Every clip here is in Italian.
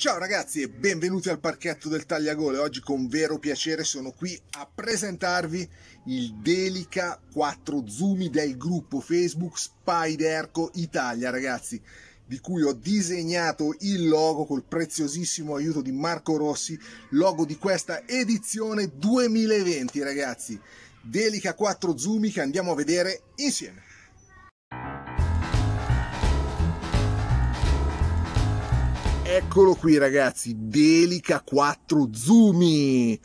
Ciao ragazzi e benvenuti al parchetto del Tagliagole. Oggi con vero piacere sono qui a presentarvi il Delica 4 Zoomi del gruppo Facebook Spiderco Italia, ragazzi, di cui ho disegnato il logo col preziosissimo aiuto di Marco Rossi, logo di questa edizione 2020, ragazzi. Delica 4 Zoomi che andiamo a vedere insieme. Eccolo qui ragazzi, Delica 4 Zumi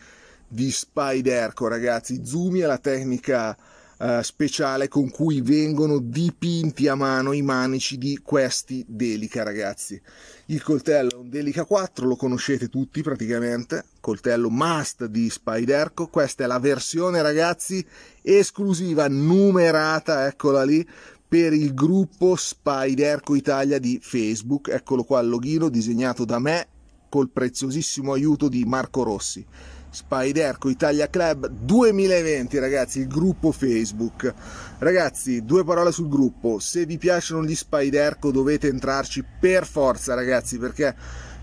di Spiderco ragazzi, Zumi è la tecnica eh, speciale con cui vengono dipinti a mano i manici di questi Delica ragazzi. Il coltello è un Delica 4, lo conoscete tutti praticamente, coltello must di Spiderco, questa è la versione ragazzi esclusiva numerata, eccola lì, per il gruppo Spiderco Italia di Facebook. Eccolo qua il loghino disegnato da me col preziosissimo aiuto di Marco Rossi. Spiderco Italia Club 2020 ragazzi il gruppo Facebook ragazzi due parole sul gruppo se vi piacciono gli Spiderco dovete entrarci per forza ragazzi perché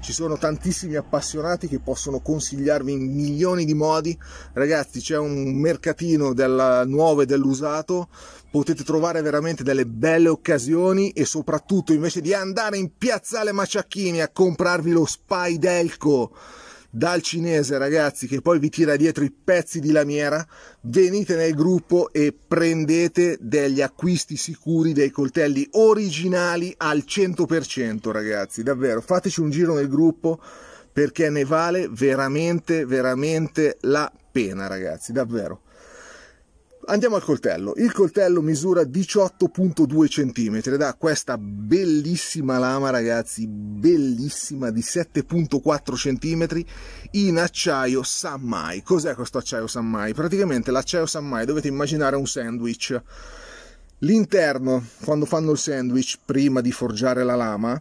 ci sono tantissimi appassionati che possono consigliarvi in milioni di modi ragazzi c'è un mercatino del nuovo e dell'usato potete trovare veramente delle belle occasioni e soprattutto invece di andare in piazzale Maciacchini a comprarvi lo Spydelco dal cinese ragazzi che poi vi tira dietro i pezzi di lamiera, venite nel gruppo e prendete degli acquisti sicuri dei coltelli originali al 100% ragazzi, davvero fateci un giro nel gruppo perché ne vale veramente veramente la pena ragazzi, davvero. Andiamo al coltello. Il coltello misura 18.2 cm da questa bellissima lama, ragazzi, bellissima di 7.4 cm in acciaio Sammai. Cos'è questo acciaio Sammai? Praticamente l'acciaio Sammai dovete immaginare un sandwich. L'interno, quando fanno il sandwich prima di forgiare la lama,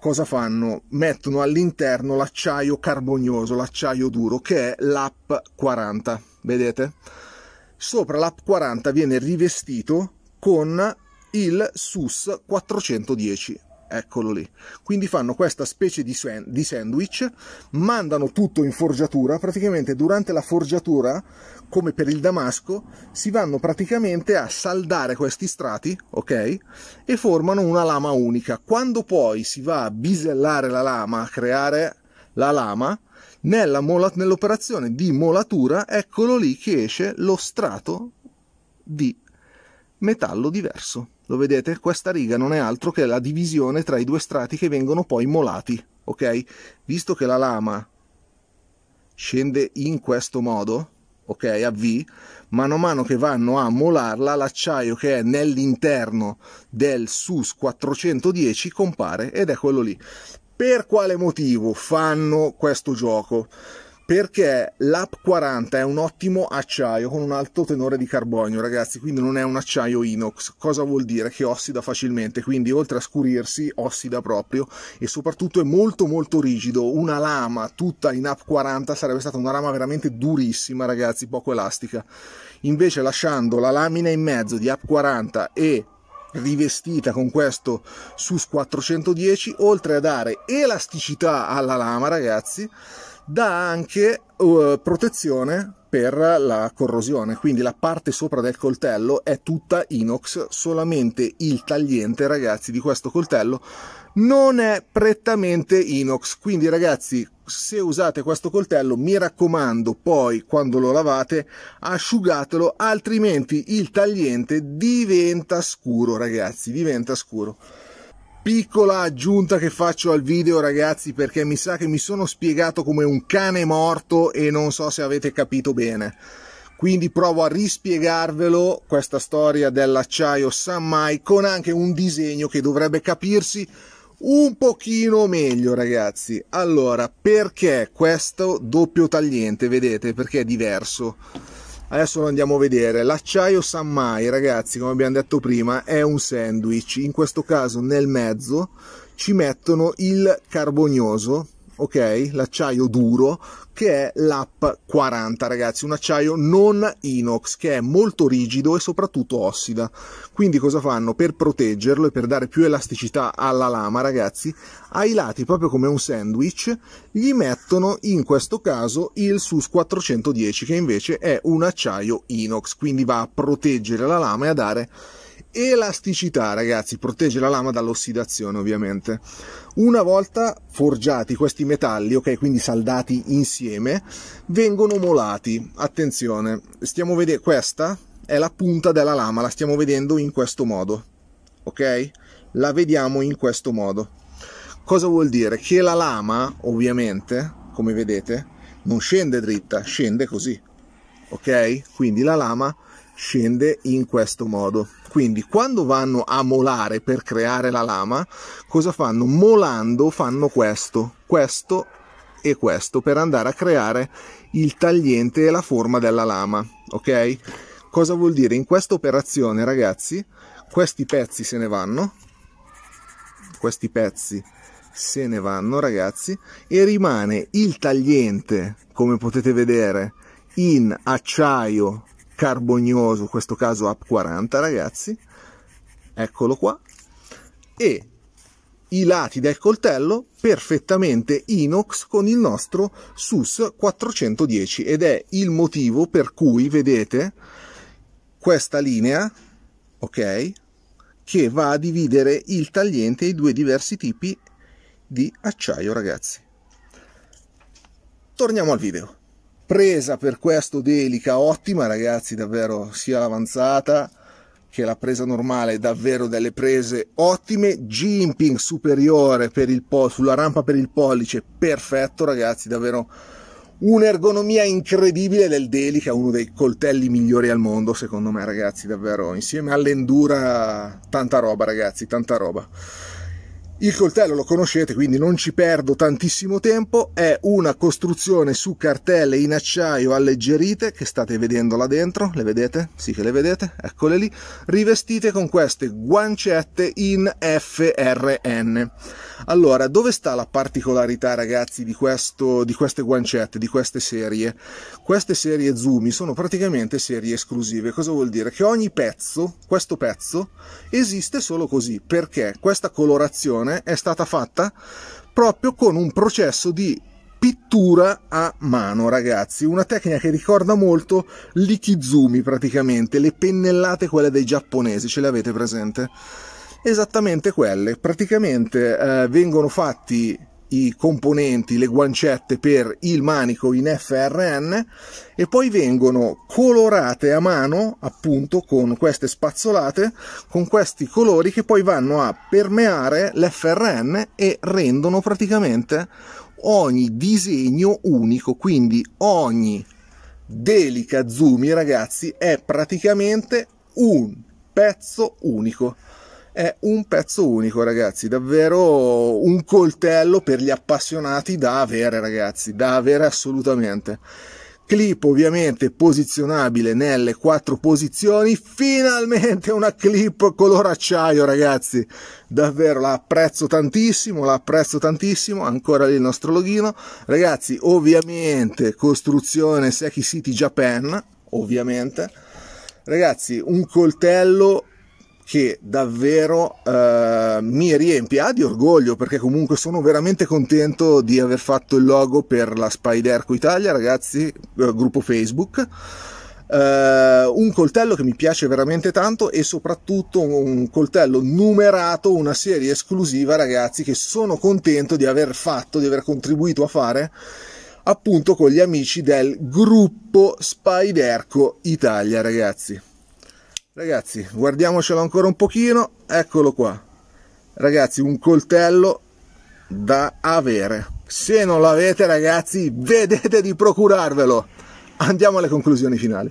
cosa fanno? Mettono all'interno l'acciaio carbonioso, l'acciaio duro, che è l'AP40. Vedete? sopra l'app 40 viene rivestito con il SUS 410 eccolo lì. Quindi fanno questa specie di, di, sandwich, mandano tutto in forgiatura, praticamente durante la forgiatura, come per il damasco, si vanno praticamente a saldare questi strati, ok? E formano una lama unica. Quando poi si va a bisellare la lama, a creare la lama, mola, nell'operazione di molatura eccolo lì che esce lo strato di metallo diverso. Lo vedete? Questa riga non è altro che la divisione tra i due strati che vengono poi molati, ok? Visto che la lama scende in questo modo, ok, a V, mano a mano che vanno a molarla, l'acciaio che è nell'interno del SUS 410 compare ed è quello lì. Per quale motivo fanno questo gioco? perché l'app 40 è un ottimo acciaio con un alto tenore di carbonio, ragazzi, quindi non è un acciaio inox. Cosa vuol dire? Che ossida facilmente, quindi oltre a scurirsi, ossida proprio e soprattutto è molto molto rigido. Una lama tutta in ap 40 sarebbe stata una lama veramente durissima, ragazzi, poco elastica. Invece lasciando la lamina in mezzo di ap 40 e rivestita con questo SUS 410 oltre a dare elasticità alla lama ragazzi dà anche uh, protezione per la corrosione quindi la parte sopra del coltello è tutta inox solamente il tagliente ragazzi di questo coltello non è prettamente inox quindi ragazzi se usate questo coltello mi raccomando poi quando lo lavate asciugatelo altrimenti il tagliente diventa scuro ragazzi diventa scuro piccola aggiunta che faccio al video ragazzi perché mi sa che mi sono spiegato come un cane morto e non so se avete capito bene quindi provo a rispiegarvelo questa storia dell'acciaio Sammai con anche un disegno che dovrebbe capirsi un pochino meglio ragazzi allora perché questo doppio tagliente vedete perché è diverso adesso lo andiamo a vedere l'acciaio Sammai ragazzi come abbiamo detto prima è un sandwich in questo caso nel mezzo ci mettono il carbonioso ok? L'acciaio duro che è l'AP 40, ragazzi, un acciaio non inox che è molto rigido e soprattutto ossida. Quindi cosa fanno? Per proteggerlo e per dare più elasticità alla lama, ragazzi, ai lati proprio come un sandwich gli mettono in questo caso il SUS 410 che invece è un acciaio inox, quindi va a proteggere la lama e a dare elasticità, ragazzi, protegge la lama dall'ossidazione ovviamente. Una volta forgiati questi metalli, ok, quindi saldati insieme, vengono molati. Attenzione, stiamo vedendo questa è la punta della lama, la stiamo vedendo in questo modo. Ok? La vediamo in questo modo. Cosa vuol dire? Che la lama, ovviamente, come vedete, non scende dritta, scende così. Ok? Quindi la lama scende in questo modo. Quindi quando vanno a molare per creare la lama, cosa fanno? Molando fanno questo, questo e questo per andare a creare il tagliente e la forma della lama, ok? Cosa vuol dire? In questa operazione, ragazzi, questi pezzi se ne vanno, questi pezzi se ne vanno, ragazzi, e rimane il tagliente, come potete vedere, in acciaio carbonioso, in questo caso up 40 ragazzi, eccolo qua, e i lati del coltello perfettamente inox con il nostro SUS 410 ed è il motivo per cui vedete questa linea, ok, che va a dividere il tagliente i due diversi tipi di acciaio ragazzi. Torniamo al video presa per questo delica ottima, ragazzi, davvero sia l'avanzata che la presa normale, davvero delle prese ottime, jimping superiore per il po- sulla rampa per il pollice, perfetto, ragazzi, davvero un'ergonomia incredibile del Delica, uno dei coltelli migliori al mondo, secondo me, ragazzi, davvero insieme all'Endura tanta roba, ragazzi, tanta roba. Il coltello lo conoscete, quindi non ci perdo tantissimo tempo, è una costruzione su cartelle in acciaio alleggerite, che state vedendo là dentro, le vedete? Sì che le vedete, eccole lì, rivestite con queste guancette in FRN. Allora, dove sta la particolarità ragazzi di, questo, di queste guancette, di queste serie? Queste serie Zumi sono praticamente serie esclusive, cosa vuol dire? Che ogni pezzo, questo pezzo, esiste solo così, perché questa colorazione costruzione è stata fatta proprio con un processo di pittura a mano, ragazzi. Una tecnica che ricorda molto l'ikizumi, praticamente, le pennellate, quelle dei giapponesi, ce le avete presente? Esattamente quelle. Praticamente eh, vengono fatti i componenti, le guancette per il manico in FRN e poi vengono colorate a mano appunto con queste spazzolate con questi colori che poi vanno a permeare l'FRN e rendono praticamente ogni disegno unico quindi ogni Delica Zumi ragazzi è praticamente un pezzo unico è un pezzo unico, ragazzi. Davvero un coltello per gli appassionati da avere, ragazzi. Da avere assolutamente. Clip ovviamente posizionabile nelle quattro posizioni, finalmente una clip color acciaio ragazzi, davvero la apprezzo tantissimo, la apprezzo tantissimo, ancora lì il nostro loghino, ragazzi ovviamente costruzione Seki City Japan, ovviamente, ragazzi un coltello che davvero eh, mi riempie di orgoglio perché comunque sono veramente contento di aver fatto il logo per la Spiderco Italia ragazzi eh, gruppo Facebook eh, un coltello che mi piace veramente tanto e soprattutto un coltello numerato una serie esclusiva ragazzi che sono contento di aver fatto di aver contribuito a fare appunto con gli amici del gruppo Spiderco Italia ragazzi Ragazzi, guardiamocelo ancora un pochino, eccolo qua. Ragazzi, un coltello da avere. Se non l'avete, ragazzi, vedete di procurarvelo. Andiamo alle conclusioni finali.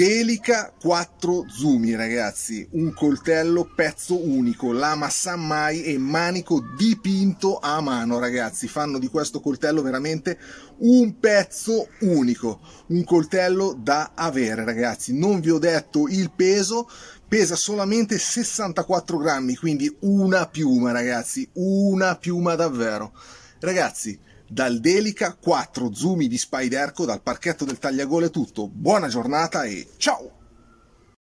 Delica 4 zumi ragazzi, un coltello pezzo unico, lama sammai e manico dipinto a mano ragazzi, fanno di questo coltello veramente un pezzo unico, un coltello da avere ragazzi, non vi ho detto il peso, pesa solamente 64 grammi, quindi una piuma ragazzi, una piuma davvero. Ragazzi, dal Delica, 4 zoom di Spiderco, dal parchetto del tagliagole tutto. Buona giornata e ciao!